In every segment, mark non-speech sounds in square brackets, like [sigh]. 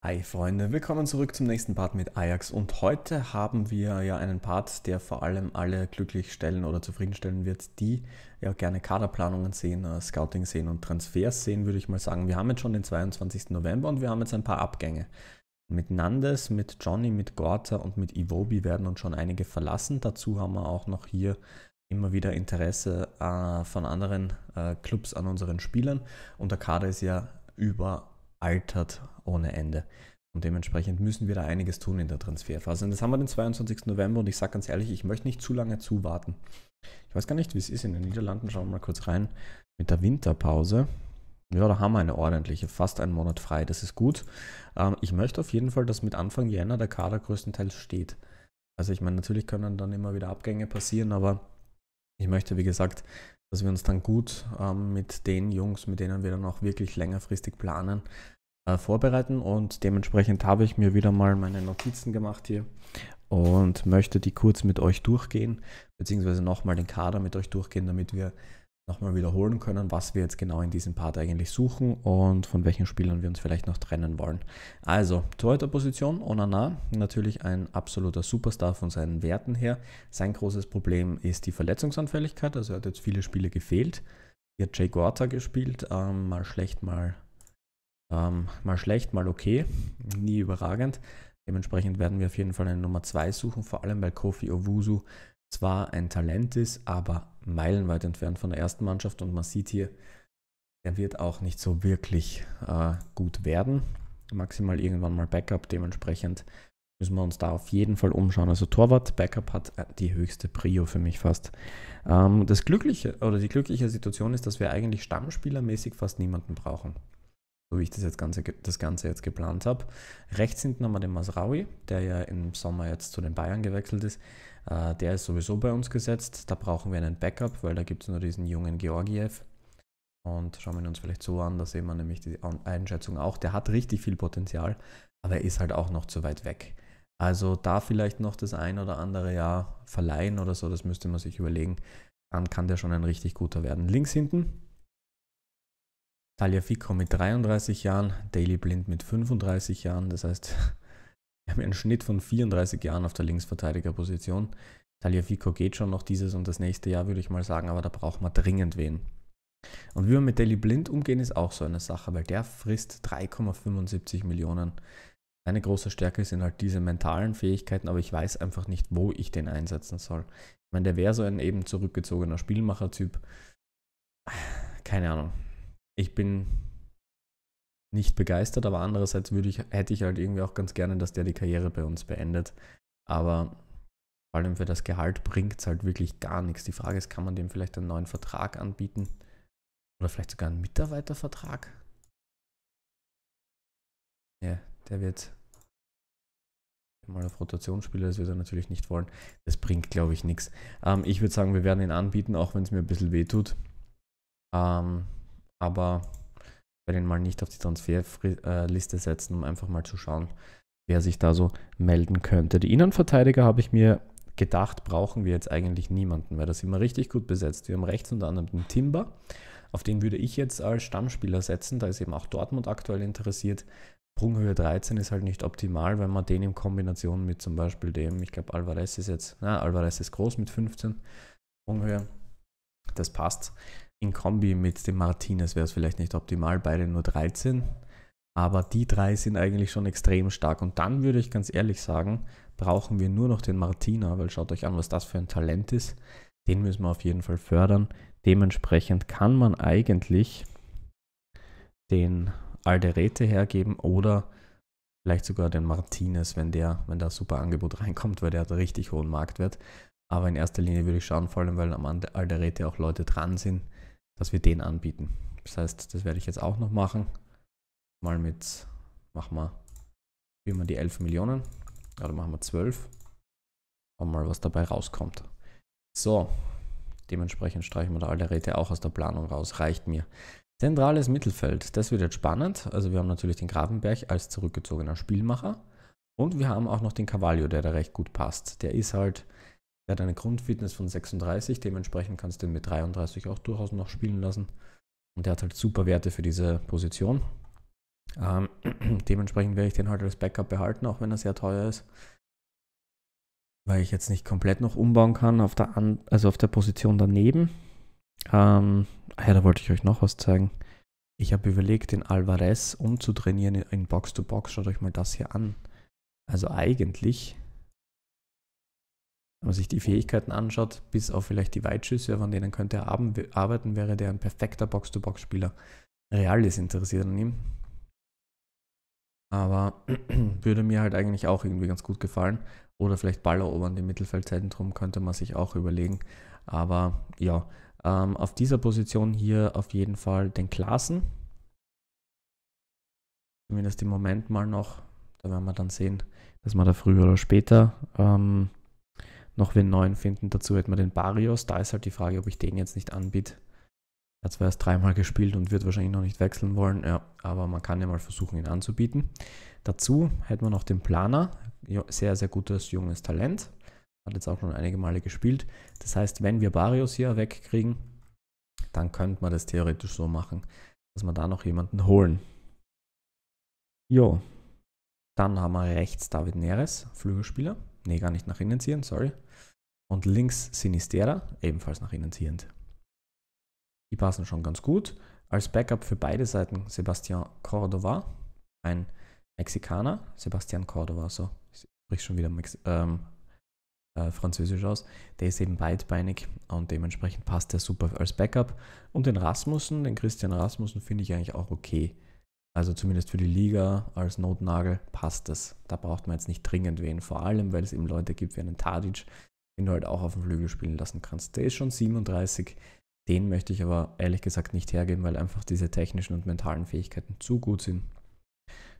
Hi Freunde, willkommen zurück zum nächsten Part mit Ajax und heute haben wir ja einen Part, der vor allem alle glücklich stellen oder zufriedenstellen wird, die ja gerne Kaderplanungen sehen, äh, Scouting sehen und Transfers sehen, würde ich mal sagen. Wir haben jetzt schon den 22. November und wir haben jetzt ein paar Abgänge. Mit Nandes, mit Johnny, mit Gorta und mit Iwobi werden uns schon einige verlassen. Dazu haben wir auch noch hier immer wieder Interesse äh, von anderen äh, Clubs an unseren Spielern und der Kader ist ja überaltert ohne Ende. Und dementsprechend müssen wir da einiges tun in der Transferphase. Und das haben wir den 22. November und ich sage ganz ehrlich, ich möchte nicht zu lange zuwarten. Ich weiß gar nicht, wie es ist in den Niederlanden. Schauen wir mal kurz rein. Mit der Winterpause. Ja, da haben wir eine ordentliche, fast einen Monat frei. Das ist gut. Ähm, ich möchte auf jeden Fall, dass mit Anfang Jänner der Kader größtenteils steht. Also ich meine, natürlich können dann immer wieder Abgänge passieren, aber ich möchte, wie gesagt, dass wir uns dann gut ähm, mit den Jungs, mit denen wir dann auch wirklich längerfristig planen, äh, vorbereiten und dementsprechend habe ich mir wieder mal meine Notizen gemacht hier und möchte die kurz mit euch durchgehen, beziehungsweise nochmal den Kader mit euch durchgehen, damit wir nochmal wiederholen können, was wir jetzt genau in diesem Part eigentlich suchen und von welchen Spielern wir uns vielleicht noch trennen wollen. Also, Torhüterposition, Onana, natürlich ein absoluter Superstar von seinen Werten her. Sein großes Problem ist die Verletzungsanfälligkeit, also er hat jetzt viele Spiele gefehlt. Hier hat Jay Gorter gespielt, ähm, mal schlecht, mal ähm, mal schlecht, mal okay, nie überragend. Dementsprechend werden wir auf jeden Fall eine Nummer 2 suchen, vor allem weil Kofi Owusu zwar ein Talent ist, aber meilenweit entfernt von der ersten Mannschaft und man sieht hier, er wird auch nicht so wirklich äh, gut werden. Maximal irgendwann mal Backup, dementsprechend müssen wir uns da auf jeden Fall umschauen. Also Torwart, Backup hat äh, die höchste Prio für mich fast. Ähm, das glückliche oder die glückliche Situation ist, dass wir eigentlich stammspielermäßig fast niemanden brauchen so wie ich das, jetzt Ganze, das Ganze jetzt geplant habe. Rechts hinten haben wir den Masraui, der ja im Sommer jetzt zu den Bayern gewechselt ist. Äh, der ist sowieso bei uns gesetzt. Da brauchen wir einen Backup, weil da gibt es nur diesen jungen Georgiev. Und schauen wir ihn uns vielleicht so an, da sehen wir nämlich die Einschätzung auch. Der hat richtig viel Potenzial, aber er ist halt auch noch zu weit weg. Also da vielleicht noch das ein oder andere Jahr verleihen oder so, das müsste man sich überlegen. Dann kann der schon ein richtig guter werden. Links hinten Talia Fico mit 33 Jahren, Daily Blind mit 35 Jahren. Das heißt, [laughs] wir haben einen Schnitt von 34 Jahren auf der Linksverteidigerposition. Talia Fico geht schon noch dieses und das nächste Jahr, würde ich mal sagen, aber da braucht man dringend wen. Und wie wir mit Daily Blind umgehen, ist auch so eine Sache, weil der frisst 3,75 Millionen. Meine große Stärke sind halt diese mentalen Fähigkeiten, aber ich weiß einfach nicht, wo ich den einsetzen soll. Ich meine, der wäre so ein eben zurückgezogener Spielmacher-Typ. Keine Ahnung ich bin nicht begeistert, aber andererseits würde ich, hätte ich halt irgendwie auch ganz gerne, dass der die Karriere bei uns beendet. Aber vor allem für das Gehalt bringt es halt wirklich gar nichts. Die Frage ist, kann man dem vielleicht einen neuen Vertrag anbieten? Oder vielleicht sogar einen Mitarbeitervertrag? Ja, der wird mal auf Rotation spiele, das wird er natürlich nicht wollen. Das bringt, glaube ich, nichts. Ähm, ich würde sagen, wir werden ihn anbieten, auch wenn es mir ein bisschen weh tut. Ähm, aber ich werde ihn mal nicht auf die Transferliste setzen, um einfach mal zu schauen, wer sich da so melden könnte. Die Innenverteidiger habe ich mir gedacht, brauchen wir jetzt eigentlich niemanden, weil das wir richtig gut besetzt. Wir haben rechts unter anderem den Timber, auf den würde ich jetzt als Stammspieler setzen, da ist eben auch Dortmund aktuell interessiert. Sprunghöhe 13 ist halt nicht optimal, weil man den in Kombination mit zum Beispiel dem, ich glaube Alvarez ist jetzt, na, Alvarez ist groß mit 15 Sprunghöhe, das passt. In Kombi mit dem Martinez wäre es vielleicht nicht optimal, beide nur 13. Aber die drei sind eigentlich schon extrem stark. Und dann würde ich ganz ehrlich sagen, brauchen wir nur noch den Martina, weil schaut euch an, was das für ein Talent ist. Den müssen wir auf jeden Fall fördern. Dementsprechend kann man eigentlich den Alderete hergeben oder vielleicht sogar den Martinez, wenn der, wenn da super Angebot reinkommt, weil der hat einen richtig hohen Marktwert. Aber in erster Linie würde ich schauen, vor allem weil am Alderete auch Leute dran sind, dass wir den anbieten. Das heißt, das werde ich jetzt auch noch machen. Mal mit, machen wir, spielen wir die 11 Millionen, oder machen wir 12. Und mal, was dabei rauskommt. So, dementsprechend streichen wir da alle Räte auch aus der Planung raus, reicht mir. Zentrales Mittelfeld, das wird jetzt spannend. Also wir haben natürlich den Grafenberg als zurückgezogener Spielmacher. Und wir haben auch noch den Cavallio, der da recht gut passt. Der ist halt er hat eine Grundfitness von 36, dementsprechend kannst du ihn mit 33 auch durchaus noch spielen lassen. Und er hat halt super Werte für diese Position. Ähm, [clears throat] dementsprechend werde ich den halt als Backup behalten, auch wenn er sehr teuer ist. Weil ich jetzt nicht komplett noch umbauen kann auf der, An also auf der Position daneben. Ähm, ah ja, da wollte ich euch noch was zeigen. Ich habe überlegt, den Alvarez umzutrainieren in Box-to-Box. -Box. Schaut euch mal das hier an. Also eigentlich wenn man sich die Fähigkeiten anschaut, bis auf vielleicht die Weitschüsse, von denen könnte er arbeiten, wäre der ein perfekter Box-to-Box-Spieler. Real ist interessiert an ihm. Aber [clears throat] würde mir halt eigentlich auch irgendwie ganz gut gefallen. Oder vielleicht Ballerobern im Mittelfeldzentrum könnte man sich auch überlegen. Aber ja, ähm, auf dieser Position hier auf jeden Fall den Klassen. Zumindest im Moment mal noch. Da werden wir dann sehen, dass man da früher oder später ähm, noch wen neuen finden. Dazu hätten wir den Barrios. Da ist halt die Frage, ob ich den jetzt nicht anbiete. Er hat zwar erst dreimal gespielt und wird wahrscheinlich noch nicht wechseln wollen, ja, aber man kann ja mal versuchen, ihn anzubieten. Dazu hätten wir noch den Planer. Sehr, sehr gutes junges Talent. Hat jetzt auch schon einige Male gespielt. Das heißt, wenn wir Barrios hier wegkriegen, dann könnte man das theoretisch so machen, dass wir da noch jemanden holen. Jo. Dann haben wir rechts David Neres, Flügelspieler nee, gar nicht nach innen ziehend, sorry. Und links Sinistera, ebenfalls nach innen ziehend. Die passen schon ganz gut. Als Backup für beide Seiten Sebastian Cordova, ein Mexikaner. Sebastian Cordova, so, ich sprich schon wieder Mex ähm, äh, Französisch aus. Der ist eben beidbeinig und dementsprechend passt der super als Backup. Und den Rasmussen, den Christian Rasmussen, finde ich eigentlich auch okay. Also zumindest für die Liga als Notnagel passt das. Da braucht man jetzt nicht dringend wen. Vor allem, weil es eben Leute gibt wie einen Tadic, den du halt auch auf dem Flügel spielen lassen kannst. Der ist schon 37. Den möchte ich aber ehrlich gesagt nicht hergeben, weil einfach diese technischen und mentalen Fähigkeiten zu gut sind.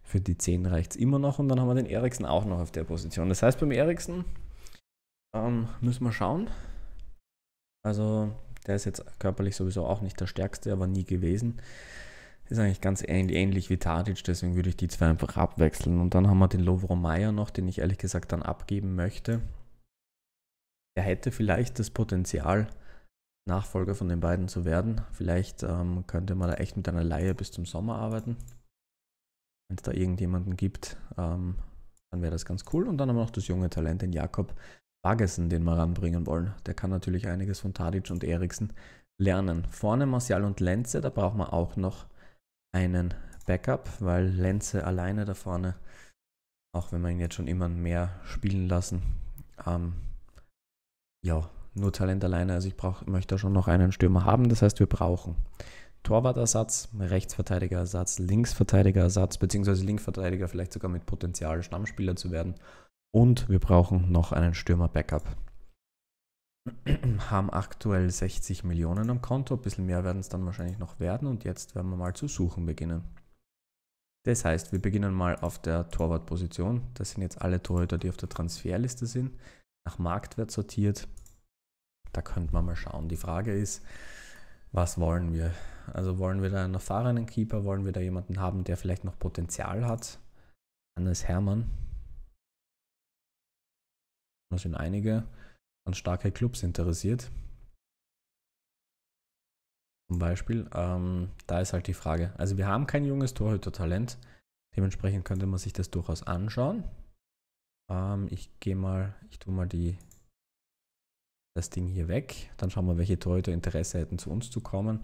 Für die 10 reicht es immer noch und dann haben wir den Eriksen auch noch auf der Position. Das heißt, beim Eriksen ähm, müssen wir schauen. Also, der ist jetzt körperlich sowieso auch nicht der stärkste, aber nie gewesen ist eigentlich ganz ähnlich, ähnlich wie Tadic, deswegen würde ich die zwei einfach abwechseln. Und dann haben wir den Lovro Meyer noch, den ich ehrlich gesagt dann abgeben möchte. Er hätte vielleicht das Potenzial, Nachfolger von den beiden zu werden. Vielleicht ähm, könnte man da echt mit einer Laie bis zum Sommer arbeiten. Wenn es da irgendjemanden gibt, ähm, dann wäre das ganz cool. Und dann haben wir noch das junge Talent, den Jakob Bagesen, den wir ranbringen wollen. Der kann natürlich einiges von Tadic und Eriksen lernen. Vorne Martial und Lenze, da brauchen wir auch noch einen Backup, weil Lenze alleine da vorne, auch wenn man ihn jetzt schon immer mehr spielen lassen, ähm, ja, nur Talent alleine. Also ich brauch, möchte da schon noch einen Stürmer haben. Das heißt, wir brauchen Torwartersatz, Rechtsverteidigerersatz, Linksverteidigerersatz, beziehungsweise Linksverteidiger vielleicht sogar mit Potenzial, Stammspieler zu werden. Und wir brauchen noch einen Stürmer-Backup. [clears throat] haben aktuell 60 Millionen am Konto, ein bisschen mehr werden es dann wahrscheinlich noch werden und jetzt werden wir mal zu suchen beginnen. Das heißt, wir beginnen mal auf der Torwartposition. Das sind jetzt alle Torhüter, die auf der Transferliste sind, nach Marktwert sortiert. Da könnte man mal schauen. Die Frage ist, was wollen wir? Also wollen wir da einen erfahrenen Keeper, wollen wir da jemanden haben, der vielleicht noch Potenzial hat? Hannes Hermann. Das sind einige an starke Clubs interessiert. Zum Beispiel, ähm, da ist halt die Frage. Also wir haben kein junges Torhüter-Talent. Dementsprechend könnte man sich das durchaus anschauen. Ähm, ich gehe mal, ich tue mal die, das Ding hier weg. Dann schauen wir, welche Torhüter Interesse hätten, zu uns zu kommen.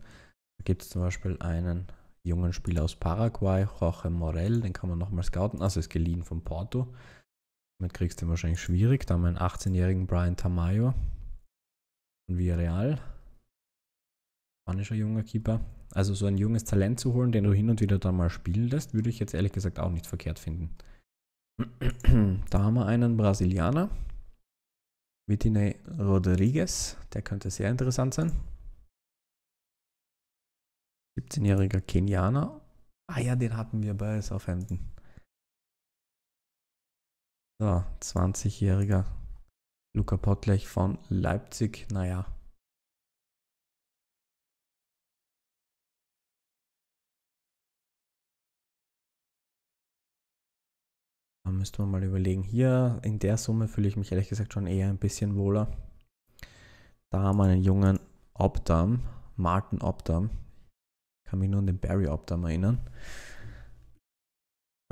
Da gibt es zum Beispiel einen jungen Spieler aus Paraguay, Jorge Morel, den kann man nochmal scouten. Also ist geliehen von Porto. Damit kriegst du ihn wahrscheinlich schwierig. Da haben wir einen 18-jährigen Brian Tamayo von Villarreal. Spanischer junger Keeper. Also so ein junges Talent zu holen, den du hin und wieder dann mal spielen lässt, würde ich jetzt ehrlich gesagt auch nicht verkehrt finden. [clears throat] Da haben wir einen Brasilianer. Vitine Rodriguez, der könnte sehr interessant sein. 17-jähriger Kenianer. Ah ja, den hatten wir bei Southampton. So, 20-jähriger Luca Pottlech von Leipzig, naja. Da müsste man mal überlegen. Hier in der Summe fühle ich mich ehrlich gesagt schon eher ein bisschen wohler. Da haben wir einen jungen Obdam, Martin Obdam. Ich kann mich nur an den Barry Obdam erinnern.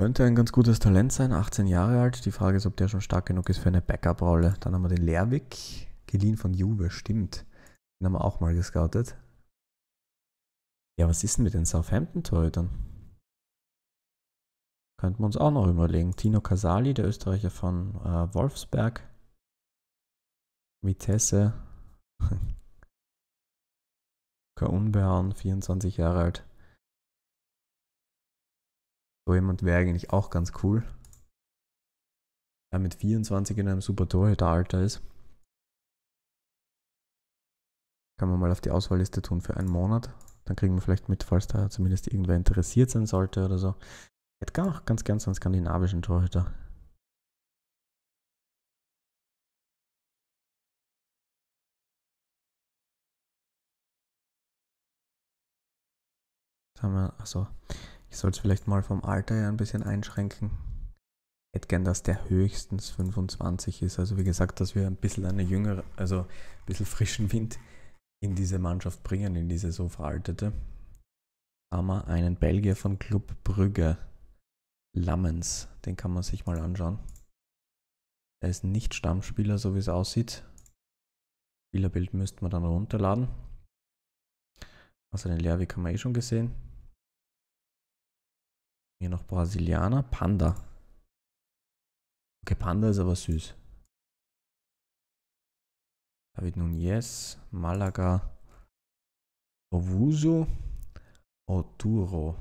Könnte ein ganz gutes Talent sein, 18 Jahre alt. Die Frage ist, ob der schon stark genug ist für eine Backup-Rolle. Dann haben wir den Lerwick, geliehen von Juve, stimmt. Den haben wir auch mal gescoutet. Ja, was ist denn mit den Southampton-Torhütern? Könnten wir uns auch noch überlegen. Tino Casali, der Österreicher von äh, Wolfsberg. Vitesse. [laughs] Kaunbehauen, 24 Jahre alt. So jemand wäre eigentlich auch ganz cool. Der mit 24 in einem super Torhüteralter ist. Kann man mal auf die Auswahlliste tun für einen Monat. Dann kriegen wir vielleicht mit, falls da zumindest irgendwer interessiert sein sollte oder so. Ich hätte auch ganz gern so einen skandinavischen Torhüter. haben wir, achso, ich soll es vielleicht mal vom Alter her ein bisschen einschränken. Ich hätte gern, dass der höchstens 25 ist. Also wie gesagt, dass wir ein bisschen eine jüngere, also ein bisschen frischen Wind in diese Mannschaft bringen, in diese so veraltete. Haben wir einen Belgier von Club Brügge, Lammens. Den kann man sich mal anschauen. Er ist nicht Stammspieler, so wie es aussieht. Spielerbild müsste man dann runterladen. Also den Lehrweg haben wir eh schon gesehen. Hier noch Brasilianer. Panda. Okay, Panda ist aber süß. David Nunez, Malaga, Ovuso, Oturo.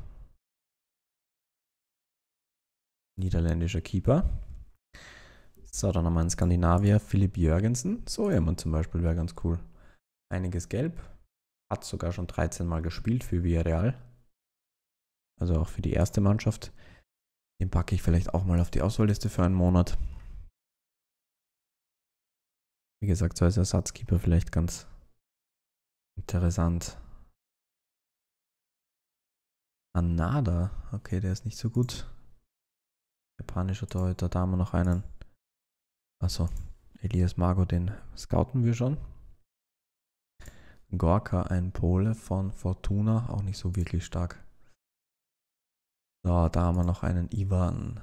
Niederländischer Keeper. So, dann haben wir in Skandinavier Philipp Jürgensen. So jemand zum Beispiel wäre ganz cool. Einiges gelb. Hat sogar schon 13 Mal gespielt für Villarreal also auch für die erste Mannschaft. Den packe ich vielleicht auch mal auf die Auswahlliste für einen Monat. Wie gesagt, so als Ersatzkeeper vielleicht ganz interessant. Anada, okay, der ist nicht so gut. Japanischer Torhüter, da haben wir noch einen. Achso, Elias Margo, den scouten wir schon. Gorka, ein Pole von Fortuna, auch nicht so wirklich stark. So, da haben wir noch einen Ivan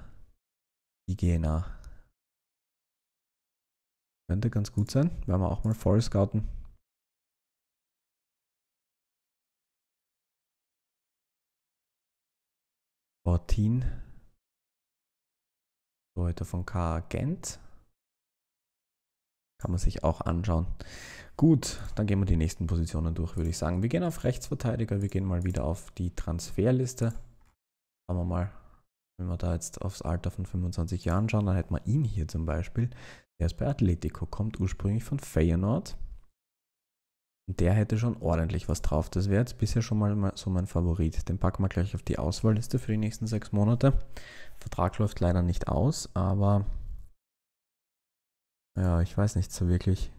Igena. Könnte ganz gut sein, werden wir auch mal voll scouten. Ortin. Leute von K. Gent. Kann man sich auch anschauen. Gut, dann gehen wir die nächsten Positionen durch, würde ich sagen. Wir gehen auf Rechtsverteidiger, wir gehen mal wieder auf die Transferliste. Schauen wir mal. Wenn wir da jetzt aufs Alter von 25 Jahren schauen, dann hätten wir ihn hier zum Beispiel. Der ist bei Atletico, kommt ursprünglich von Feyenoord. Und der hätte schon ordentlich was drauf. Das wäre jetzt bisher schon mal so mein Favorit. Den packen wir gleich auf die Auswahlliste für die nächsten sechs Monate. Vertrag läuft leider nicht aus, aber ja, ich weiß nicht so wirklich.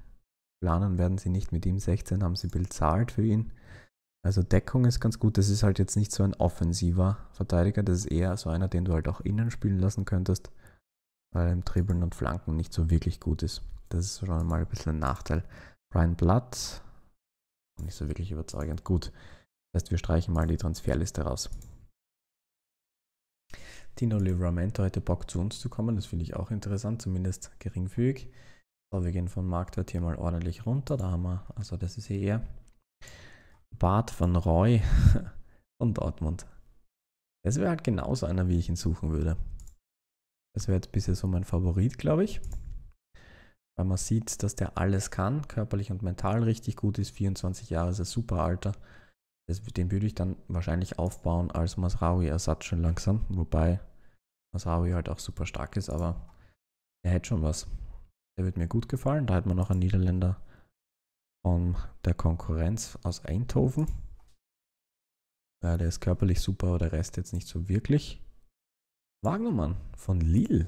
Planen werden sie nicht mit ihm. 16 haben sie bezahlt für ihn. Also Deckung ist ganz gut. Das ist halt jetzt nicht so ein offensiver Verteidiger. Das ist eher so einer, den du halt auch innen spielen lassen könntest, weil er im Dribbeln und Flanken nicht so wirklich gut ist. Das ist schon mal ein bisschen ein Nachteil. Brian Blood, nicht so wirklich überzeugend. Gut, das heißt, wir streichen mal die Transferliste raus. Tino Livramento hätte Bock zu uns zu kommen, das finde ich auch interessant, zumindest geringfügig. So, wir gehen vom Marktwert hier mal ordentlich runter, da haben wir, also das ist hier eh eher Bart van Roy [laughs] von Dortmund. Das wäre halt genauso einer, wie ich ihn suchen würde. Das wäre jetzt bisher so mein Favorit, glaube ich. Weil man sieht, dass der alles kann, körperlich und mental richtig gut ist. 24 Jahre ist ein super Alter. Das, den würde ich dann wahrscheinlich aufbauen als masraui ersatz schon langsam. Wobei Masraui halt auch super stark ist, aber er hätte schon was. Der wird mir gut gefallen. Da hat man noch einen Niederländer von der Konkurrenz aus Eindhoven. Ja, der ist körperlich super, aber der Rest jetzt nicht so wirklich. Wagnermann von Lille.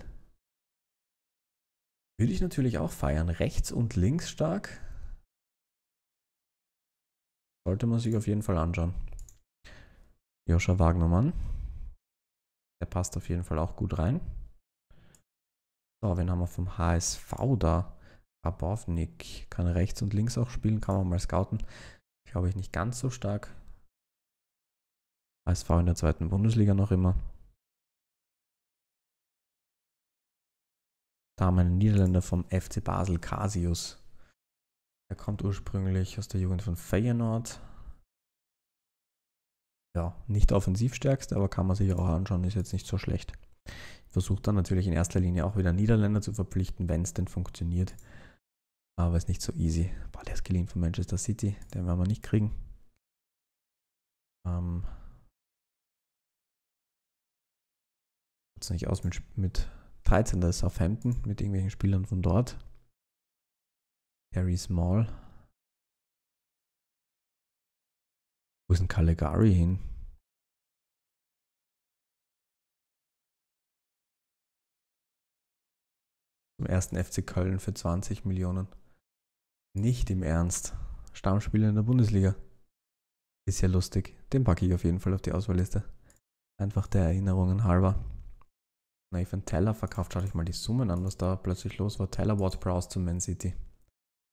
Würde ich natürlich auch feiern. Rechts und links stark. Sollte man sich auf jeden Fall anschauen. Joscha Wagnermann. Der passt auf jeden Fall auch gut rein. So, wen haben wir vom HSV da? Abovnik kann rechts und links auch spielen, kann man mal scouten. Glaube ich nicht ganz so stark. Als V in der zweiten Bundesliga noch immer. Da haben wir einen Niederländer vom FC Basel, Casius. Er kommt ursprünglich aus der Jugend von Feyenoord. Ja, nicht offensivstärkste, aber kann man sich auch anschauen, ist jetzt nicht so schlecht. Versucht dann natürlich in erster Linie auch wieder Niederländer zu verpflichten, wenn es denn funktioniert. Aber ist nicht so easy. Boah, der ist geliehen von Manchester City. Den werden wir nicht kriegen. Ähm. Sieht nicht aus mit, mit 13. Das ist Southampton, mit irgendwelchen Spielern von dort. Harry Small. Wo ist denn Caligari hin? Zum ersten FC Köln für 20 Millionen. Nicht im Ernst. Stammspieler in der Bundesliga. Ist ja lustig. Den packe ich auf jeden Fall auf die Auswahlliste. Einfach der Erinnerungen halber. Nathan Teller verkauft, schaut euch mal die Summen an, was da plötzlich los war. Teller Ward Browse zu Man City.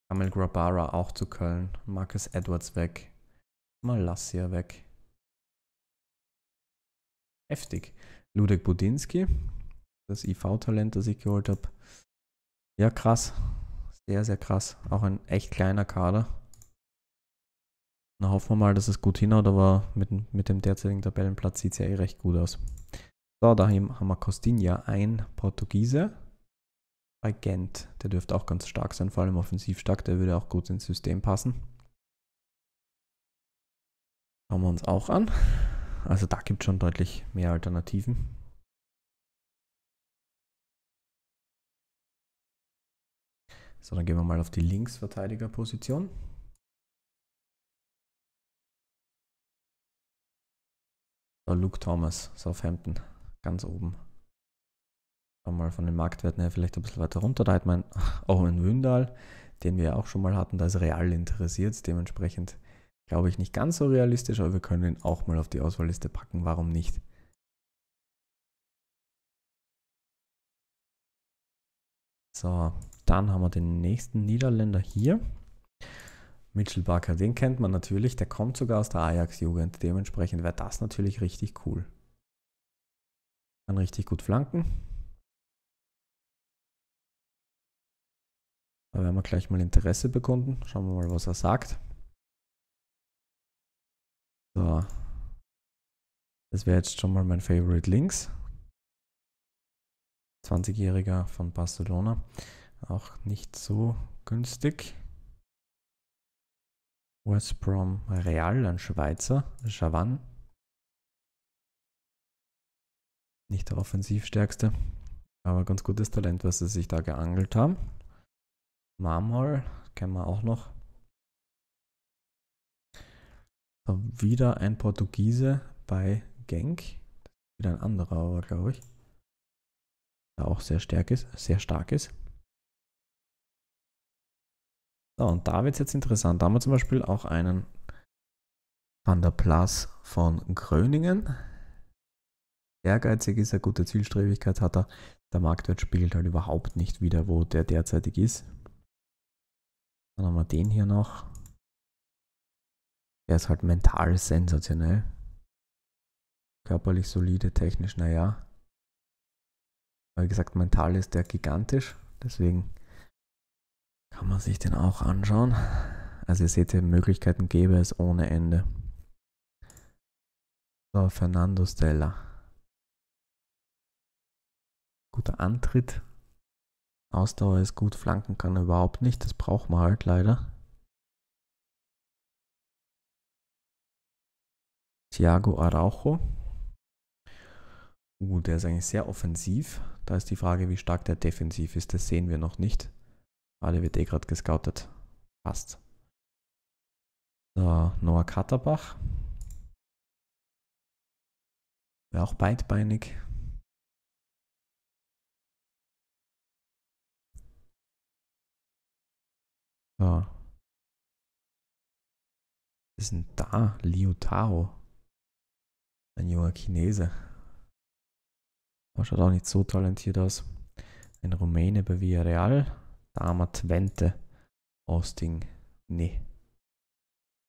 Kamel Grabara auch zu Köln. Marcus Edwards weg. Malassia weg. Heftig. Ludek Budinski, das IV-Talent, das ich geholt habe. Ja, krass. Sehr, sehr krass. Auch ein echt kleiner Kader. Na, hoffen wir mal, dass es gut hinhaut, aber mit, mit dem derzeitigen Tabellenplatz sieht es ja eh recht gut aus. So, da haben wir Costinha, ein Portugiese bei Gent. Der dürfte auch ganz stark sein, vor allem offensiv stark. Der würde auch gut ins System passen. Schauen wir uns auch an. Also da gibt es schon deutlich mehr Alternativen. So, dann gehen wir mal auf die Linksverteidigerposition. So, Luke Thomas, Southampton, ganz oben. Schauen Mal von den Marktwerten her vielleicht ein bisschen weiter runter. Da hat man [laughs] Owen Wündal, den wir ja auch schon mal hatten, da ist Real interessiert. Dementsprechend glaube ich nicht ganz so realistisch, aber wir können ihn auch mal auf die Auswahlliste packen. Warum nicht? So, dann haben wir den nächsten Niederländer hier. Mitchell Barker, den kennt man natürlich, der kommt sogar aus der Ajax-Jugend. Dementsprechend wäre das natürlich richtig cool. Kann richtig gut flanken. Da werden wir gleich mal Interesse bekunden. Schauen wir mal, was er sagt. So. Das wäre jetzt schon mal mein Favorite Links. 20-Jähriger von Barcelona. Auch nicht so günstig. Westprom Real, ein Schweizer, Chavan. Nicht der offensivstärkste, aber ganz gutes Talent, was sie sich da geangelt haben. Marmol kennen wir auch noch. So, wieder ein Portugiese bei Genk. Wieder ein anderer, aber glaube ich. Der auch sehr stark ist, sehr stark ist. So, und da wird es jetzt interessant. Da haben wir zum Beispiel auch einen Van der Plas von Gröningen. Ehrgeizig ist er, gute Zielstrebigkeit hat er. Der Marktwert spiegelt halt überhaupt nicht wieder, wo der derzeitig ist. Dann haben wir den hier noch. Der ist halt mental sensationell. Körperlich solide, technisch, naja. Aber Wie gesagt, mental ist der gigantisch. Deswegen kann man sich den auch anschauen? Also ihr seht, die Möglichkeiten gäbe es ohne Ende. So, Fernando Stella. Guter Antritt. Ausdauer ist gut, flanken kann er überhaupt nicht. Das braucht man halt leider. Thiago Araujo. Uh, der ist eigentlich sehr offensiv. Da ist die Frage, wie stark der defensiv ist. Das sehen wir noch nicht. Ah, der wird eh gerade gescoutet. Passt. So, Noah Katterbach. Wäre auch beidbeinig. So. Was ist denn da? Liu Tao. Ein junger Chinese. Aber oh, schaut auch nicht so talentiert aus. Ein Rumäne bei Villarreal. Dama Twente. Ding. nee.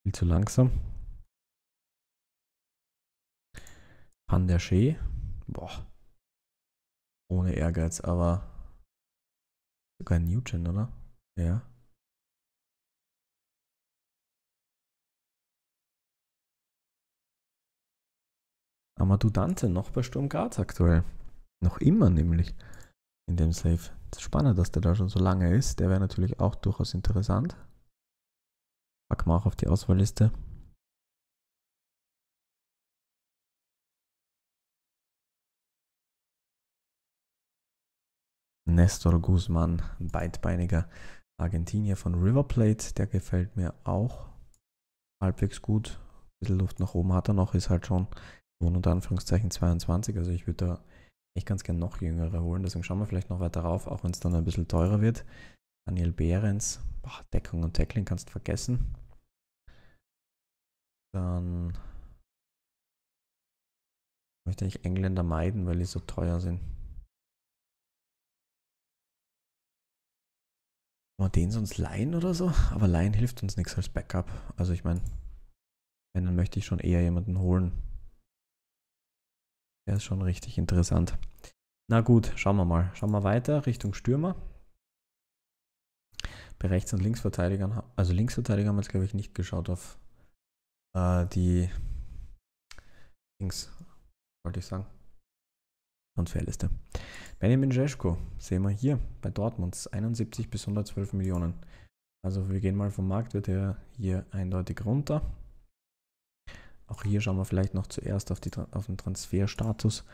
Viel zu langsam. Van der Schee, boah. Ohne Ehrgeiz, aber sogar Newton, oder? Ja. Amadou Dante noch bei Sturm Graz aktuell. Noch immer nämlich in dem Safe. Das spannend, dass der da schon so lange ist. Der wäre natürlich auch durchaus interessant. Packen wir auch auf die Auswahlliste. Nestor Guzman, beidbeiniger Argentinier von River Plate, der gefällt mir auch halbwegs gut. Ein bisschen Luft nach oben hat er noch, ist halt schon und unter Anführungszeichen 22, also ich würde da ich ganz gerne noch jüngere holen, deswegen schauen wir vielleicht noch weiter rauf, auch wenn es dann ein bisschen teurer wird. Daniel Behrens, Boah, Deckung und Tackling kannst du vergessen. Dann möchte ich Engländer meiden, weil die so teuer sind. Wollen wir den sonst leihen oder so? Aber leihen hilft uns nichts als Backup. Also ich meine, wenn, dann möchte ich schon eher jemanden holen, der ist schon richtig interessant. Na gut, schauen wir mal. Schauen wir weiter Richtung Stürmer. Bei Rechts- und Linksverteidigern, also Linksverteidiger haben wir jetzt, glaube ich, nicht geschaut auf äh, die Links, wollte ich sagen. Transferliste. Benjamin Jeschko sehen wir hier bei Dortmund 71 bis 112 Millionen. Also wir gehen mal vom Marktwert her hier eindeutig runter. Auch hier schauen wir vielleicht noch zuerst auf, die, auf den Transferstatus,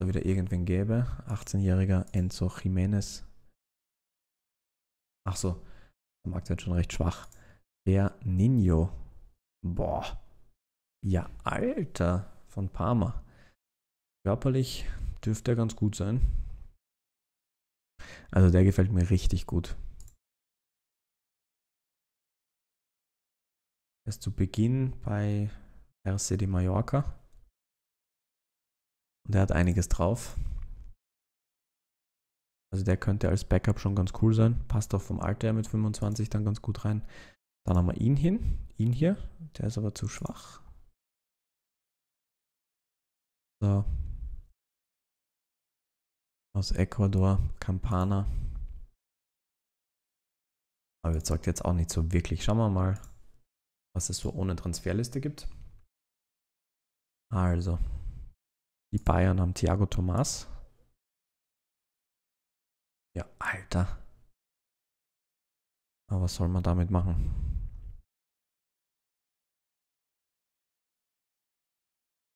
da wieder irgendwen gäbe. 18-jähriger Enzo Jimenez. Achso, der Markt wird schon recht schwach. Der Nino. Boah. Ja, Alter. Von Parma. Körperlich dürfte er ganz gut sein. Also der gefällt mir richtig gut. Er ist zu Beginn bei RC de Mallorca. Und er hat einiges drauf. Also der könnte als Backup schon ganz cool sein. Passt auch vom Alter mit 25 dann ganz gut rein. Dann haben wir ihn hin, ihn hier. Der ist aber zu schwach. So. Aus Ecuador, Campana. Aber jetzt überzeugt jetzt auch nicht so wirklich. Schauen wir mal, was es so ohne Transferliste gibt. Also, die Bayern haben Thiago Thomas. Ja, Alter. Aber was soll man damit machen?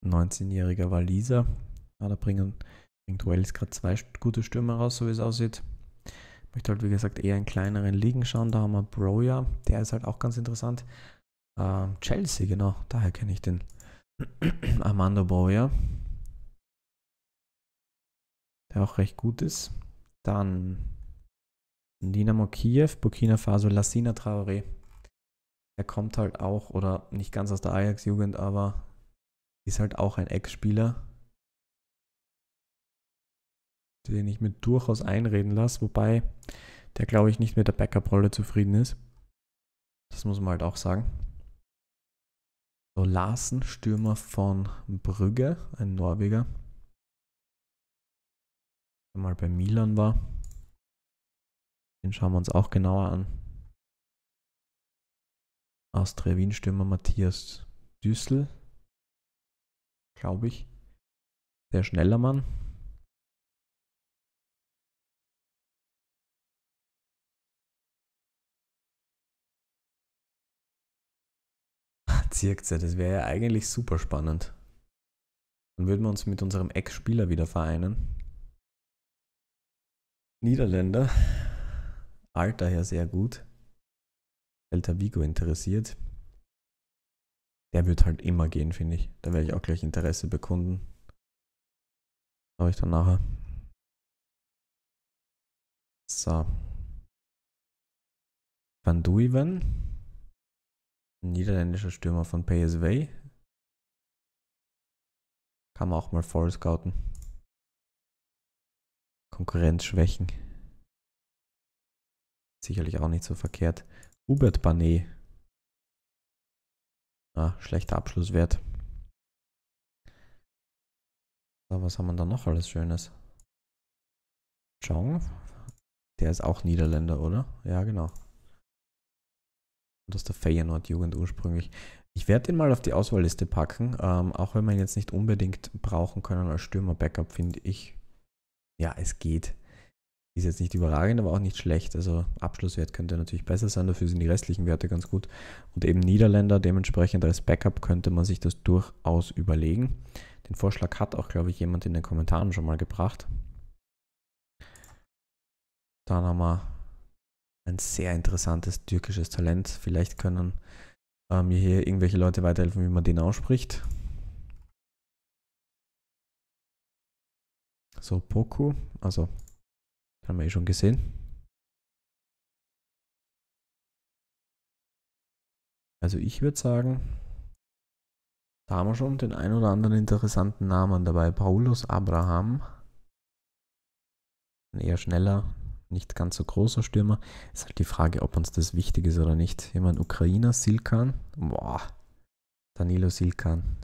19-jähriger Waliser. Ah, da bringen, bringt Wales gerade zwei gute Stürmer raus, so wie es aussieht. Ich möchte halt, wie gesagt, eher in kleineren Ligen schauen. Da haben wir Broja, der ist halt auch ganz interessant. Ähm, Chelsea, genau, daher kenne ich den. Armando Boyer, der auch recht gut ist. Dann Dinamo Kiew, Burkina Faso, Lassina Traoré. Er kommt halt auch, oder nicht ganz aus der Ajax-Jugend, aber ist halt auch ein Ex-Spieler, den ich mir durchaus einreden lasse, wobei der, glaube ich, nicht mit der Backup-Rolle zufrieden ist. Das muss man halt auch sagen. Larsen, Stürmer von Brügge, ein Norweger. Der mal bei Milan war. Den schauen wir uns auch genauer an. Austria Wien Stürmer Matthias Düssel, glaube ich. Sehr schneller Mann. Bezirkse, das wäre ja eigentlich super spannend. Dann würden wir uns mit unserem Ex-Spieler wieder vereinen. Niederländer. Alter her sehr gut. Delta Vigo interessiert. Der wird halt immer gehen, finde ich. Da werde ich auch gleich Interesse bekunden. Habe ich dann nachher. So. Van Duiven. Niederländischer Stürmer von PSV. Kann man auch mal vorscouten. Konkurrenzschwächen. Sicherlich auch nicht so verkehrt. Hubert Barnet. Ah, schlechter Abschlusswert. So, was haben wir da noch alles Schönes? Jong. Der ist auch Niederländer, oder? Ja, genau aus der Feyenoord-Jugend ursprünglich. Ich werde den mal auf die Auswahlliste packen, ähm, auch wenn wir ihn jetzt nicht unbedingt brauchen können als Stürmer-Backup, finde ich. Ja, es geht. Ist jetzt nicht überragend, aber auch nicht schlecht. Also Abschlusswert könnte natürlich besser sein, dafür sind die restlichen Werte ganz gut. Und eben Niederländer, dementsprechend als Backup könnte man sich das durchaus überlegen. Den Vorschlag hat auch, glaube ich, jemand in den Kommentaren schon mal gebracht. Dann haben wir ein sehr interessantes türkisches Talent. Vielleicht können äh, mir hier irgendwelche Leute weiterhelfen, wie man den ausspricht. So, Poku, also haben wir eh schon gesehen. Also ich würde sagen, da haben wir schon den ein oder anderen interessanten Namen dabei. Paulus Abraham. Ein Eher schneller, nicht ganz so großer Stürmer. Ist halt die Frage, ob uns das wichtig ist oder nicht. Jemand Ukrainer, Silkan. Boah. Danilo Silkan.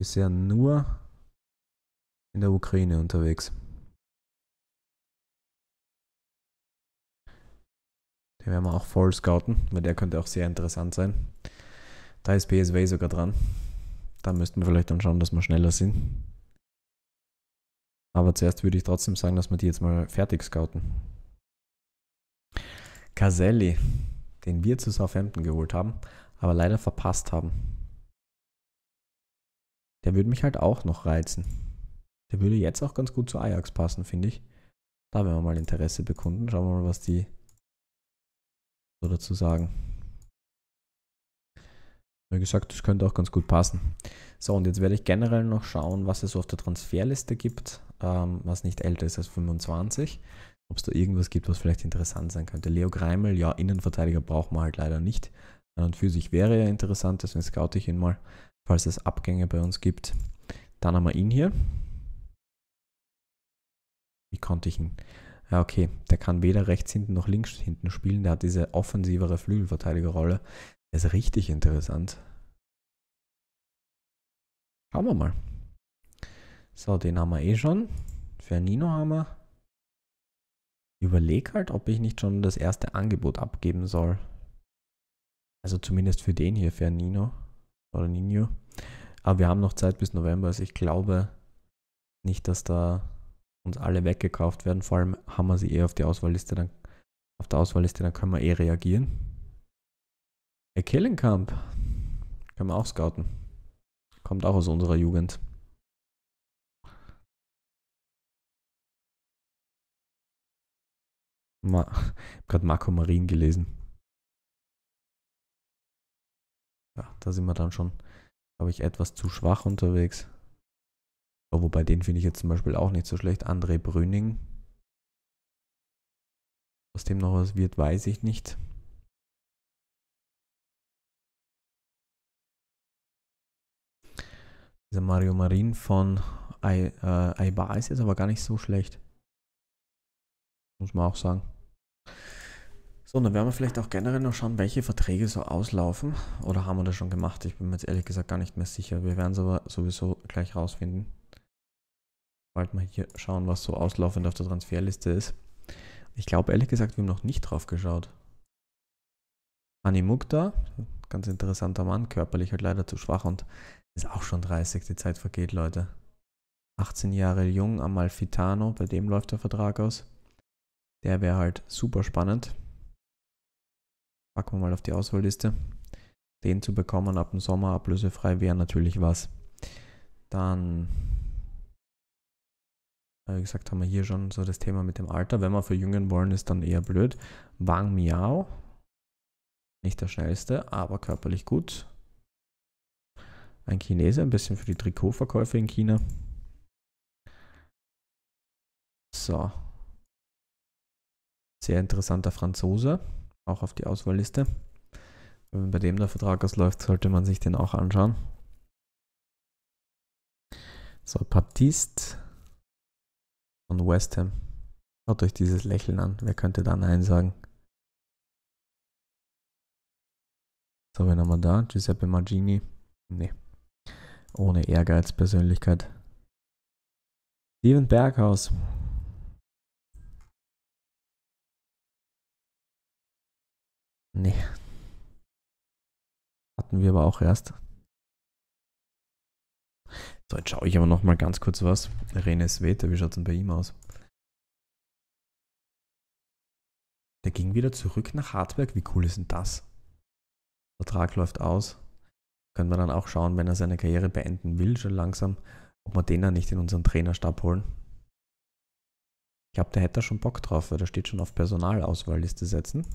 Bisher nur in der Ukraine unterwegs. Den werden wir auch voll scouten, weil der könnte auch sehr interessant sein. Da ist PSW sogar dran. Da müssten wir vielleicht dann schauen, dass wir schneller sind. Aber zuerst würde ich trotzdem sagen, dass wir die jetzt mal fertig scouten. Caselli, den wir zu Southampton geholt haben, aber leider verpasst haben. Der würde mich halt auch noch reizen. Der würde jetzt auch ganz gut zu Ajax passen, finde ich. Da werden wir mal Interesse bekunden. Schauen wir mal, was die so dazu sagen. Wie gesagt, das könnte auch ganz gut passen. So, und jetzt werde ich generell noch schauen, was es so auf der Transferliste gibt, ähm, was nicht älter ist als 25. Ob es da irgendwas gibt, was vielleicht interessant sein könnte. Leo Greimel, ja, Innenverteidiger braucht man halt leider nicht. An und für sich wäre er interessant, deswegen scoute ich ihn mal, falls es Abgänge bei uns gibt. Dann haben wir ihn hier. Wie konnte ich ihn? Ja, okay, der kann weder rechts hinten noch links hinten spielen. Der hat diese offensivere Flügelverteidigerrolle ist richtig interessant. Schauen wir mal. So, den haben wir eh schon. Für Nino haben wir. Überleg halt, ob ich nicht schon das erste Angebot abgeben soll. Also zumindest für den hier, für Nino oder Nino. Aber wir haben noch Zeit bis November, also ich glaube nicht, dass da uns alle weggekauft werden. Vor allem haben wir sie eh auf die Auswahlliste, dann auf der Auswahlliste, dann können wir eh reagieren. Der Kellenkamp. Können wir auch scouten. Kommt auch aus unserer Jugend. Ma gerade Marco Marin gelesen. Ja, da sind wir dann schon, glaube ich, etwas zu schwach unterwegs. Ja, oh, wobei den finde ich jetzt zum Beispiel auch nicht so schlecht. André Brüning. Aus dem noch was wird, weiß ich nicht. Dieser Mario Marin von I, äh, ist jetzt aber gar nicht so schlecht. Muss man auch sagen. So, dann werden wir vielleicht auch generell noch schauen, welche Verträge so auslaufen. Oder haben wir das schon gemacht? Ich bin mir jetzt ehrlich gesagt gar nicht mehr sicher. Wir werden es aber sowieso gleich rausfinden. Bald mal hier schauen, was so auslaufend auf der Transferliste ist. Ich glaube ehrlich gesagt, wir haben noch nicht drauf geschaut. Animukta, ganz interessanter Mann, körperlich halt leider zu schwach und ist auch schon 30, die Zeit vergeht, Leute. 18 Jahre jung, Amalfitano, bei dem läuft der Vertrag aus. Der wäre halt super spannend. Packen wir mal auf die Auswahlliste. Den zu bekommen ab dem Sommer ablösefrei wäre natürlich was. Dann, äh, wie gesagt, haben wir hier schon so das Thema mit dem Alter. Wenn wir verjüngen wollen, ist dann eher blöd. Wang Miao, nicht der schnellste, aber körperlich gut. Ein Chinese, ein bisschen für die Trikotverkäufe in China. So. Sehr interessanter Franzose, auch auf die Auswahlliste. Wenn bei dem der Vertrag ausläuft, sollte man sich den auch anschauen. So, Baptiste von West Ham. Schaut euch dieses Lächeln an. Wer könnte da Nein sagen? So, wen haben wir da. Giuseppe Margini. Nee. Ohne Ehrgeiz, Persönlichkeit. Steven Berghaus. Nee. Hatten wir aber auch erst. So, jetzt schaue ich aber nochmal ganz kurz was. René Sveta, wie schaut es denn bei ihm aus? Der ging wieder zurück nach Hartberg. Wie cool ist denn das? Vertrag läuft aus. Können wir dann auch schauen, wenn er seine Karriere beenden will, schon langsam, ob wir den dann nicht in unseren Trainerstab holen. Ich glaube, der hätte da schon Bock drauf, weil da steht schon auf Personalauswahlliste setzen.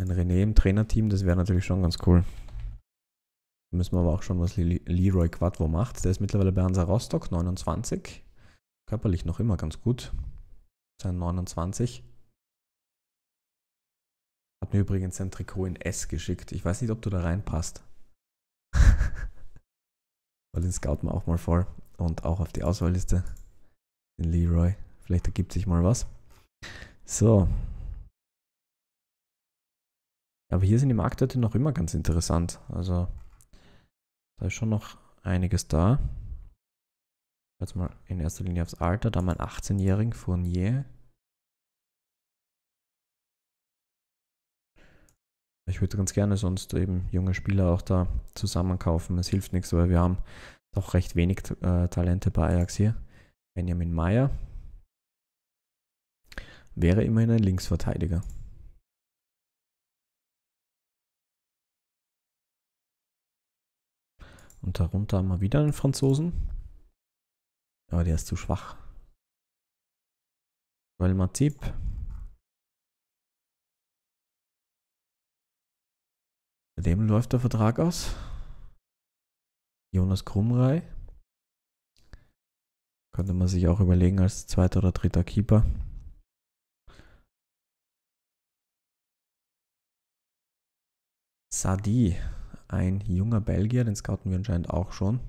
Ein René im Trainerteam, das wäre natürlich schon ganz cool. Da müssen wir aber auch schon, was Leroy Quadvo macht. Der ist mittlerweile bei Hansa Rostock, 29. Körperlich noch immer ganz gut. Sein 29. Hat mir übrigens sein Trikot in S geschickt. Ich weiß nicht, ob du da reinpasst. [laughs] Weil den scouten wir auch mal vor. Und auch auf die Auswahlliste. Den Leroy. Vielleicht ergibt sich mal was. So. Aber hier sind die Marktwerte noch immer ganz interessant. Also da ist schon noch einiges da. Jetzt mal in erster Linie aufs Alter. Da mein 18-jährigen Fournier. ich würde ganz gerne sonst eben junge Spieler auch da zusammenkaufen. Es hilft nichts, weil wir haben doch recht wenig äh, Talente bei Ajax hier. Benjamin Meyer wäre immerhin ein Linksverteidiger. Und darunter haben wir wieder einen Franzosen. Aber der ist zu schwach. Weil Matip Bei dem läuft der Vertrag aus. Jonas Krumrei. Könnte man sich auch überlegen als zweiter oder dritter Keeper. Sadi, ein junger Belgier, den scouten wir anscheinend auch schon,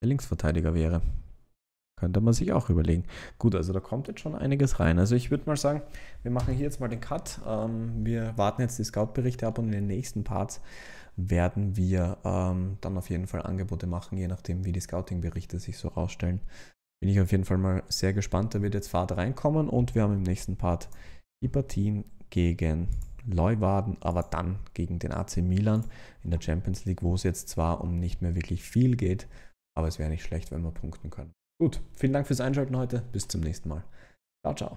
der Linksverteidiger wäre. Könnte man sich auch überlegen. Gut, also da kommt jetzt schon einiges rein. Also ich würde mal sagen, wir machen hier jetzt mal den Cut. Ähm, wir warten jetzt die Scout-Berichte ab und in den nächsten Parts werden wir ähm, dann auf jeden Fall Angebote machen, je nachdem, wie die Scouting-Berichte sich so rausstellen. Bin ich auf jeden Fall mal sehr gespannt. Da wird jetzt Fahrt reinkommen und wir haben im nächsten Part die Partien gegen Leuwarden, aber dann gegen den AC Milan in der Champions League, wo es jetzt zwar um nicht mehr wirklich viel geht, aber es wäre nicht schlecht, wenn wir punkten können. Gut, vielen Dank fürs Einschalten heute. Bis zum nächsten Mal. Ciao, ciao.